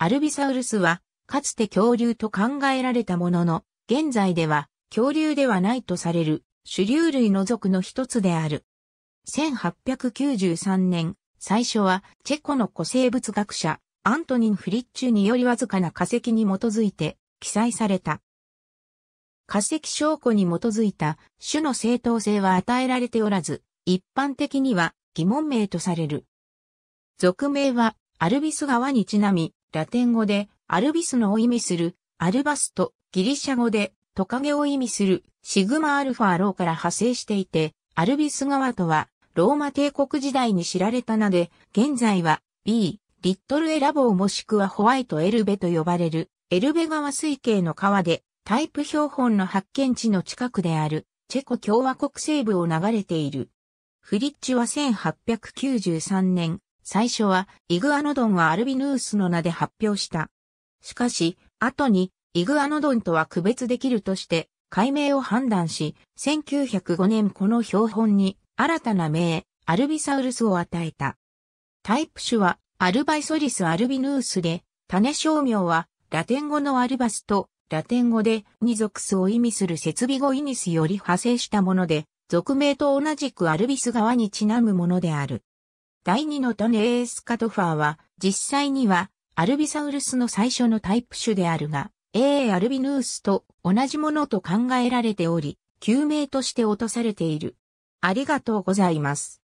アルビサウルスは、かつて恐竜と考えられたものの、現在では恐竜ではないとされる主流類の属の一つである。1893年、最初はチェコの古生物学者、アントニン・フリッチュによりわずかな化石に基づいて記載された。化石証拠に基づいた種の正当性は与えられておらず、一般的には疑問名とされる。属名はアルビス川にちなみ、ラテン語でアルビスのを意味するアルバスとギリシャ語でトカゲを意味するシグマアルファローから派生していて、アルビス川とはローマ帝国時代に知られた名で、現在は B、リットルエラボーもしくはホワイトエルベと呼ばれるエルベ川水系の川でタイプ標本の発見地の近くであるチェコ共和国西部を流れている。フリッチは1893年、最初はイグアノドンはアルビヌースの名で発表した。しかし、後にイグアノドンとは区別できるとして、解明を判断し、1905年この標本に新たな名、アルビサウルスを与えた。タイプ種はアルバイソリスアルビヌースで、種商名はラテン語のアルバスとラテン語でニゾクスを意味する設備語イニスより派生したもので、俗名と同じくアルビス側にちなむものである。第2の種エースカトファーは、実際には、アルビサウルスの最初のタイプ種であるが、A. アルビヌースと同じものと考えられており、救命として落とされている。ありがとうございます。